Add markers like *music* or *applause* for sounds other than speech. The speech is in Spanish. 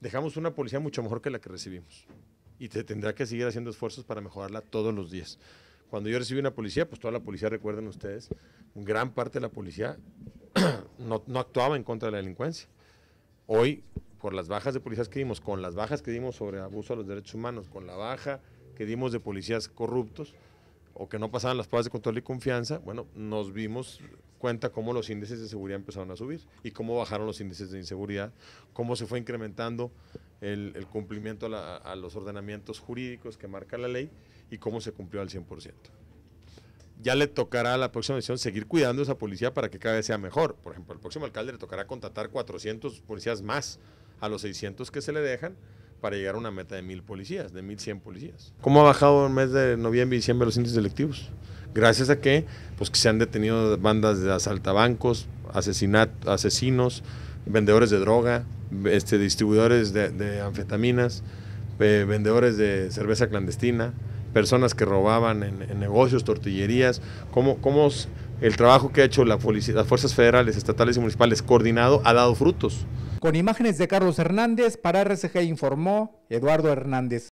dejamos una policía mucho mejor que la que recibimos. Y te tendrá que seguir haciendo esfuerzos para mejorarla todos los días. Cuando yo recibí una policía, pues toda la policía, recuerden ustedes, gran parte de la policía *clears throat* no, no actuaba en contra de la delincuencia. Hoy, por las bajas de policías que dimos, con las bajas que dimos sobre abuso a los derechos humanos, con la baja que dimos de policías corruptos o que no pasaban las pruebas de control y confianza, bueno, nos vimos cuenta cómo los índices de seguridad empezaron a subir y cómo bajaron los índices de inseguridad, cómo se fue incrementando el, cumplimiento a, los ordenamientos jurídicos que marca la ley y cómo se cumplió al 100%. Ya le tocará a la próxima edición seguir cuidando esa policía para que cada vez sea mejor. Por ejemplo, al próximo alcalde le tocará contratar 400 policías más a los 600 que se le dejan para llegar a una meta de mil policías, de 1.100 policías. ¿Cómo ha bajado el mes de noviembre y diciembre los índices electivos? gracias a que, pues, que se han detenido bandas de asaltabancos, asesinos, vendedores de droga, este, distribuidores de, anfetaminas, eh, vendedores de cerveza clandestina, personas que robaban en, negocios, tortillerías, cómo, el trabajo que ha hecho la las fuerzas federales, estatales y municipales coordinado ha dado frutos. Con imágenes de Carlos Hernández, para RCG informó Eduardo Hernández.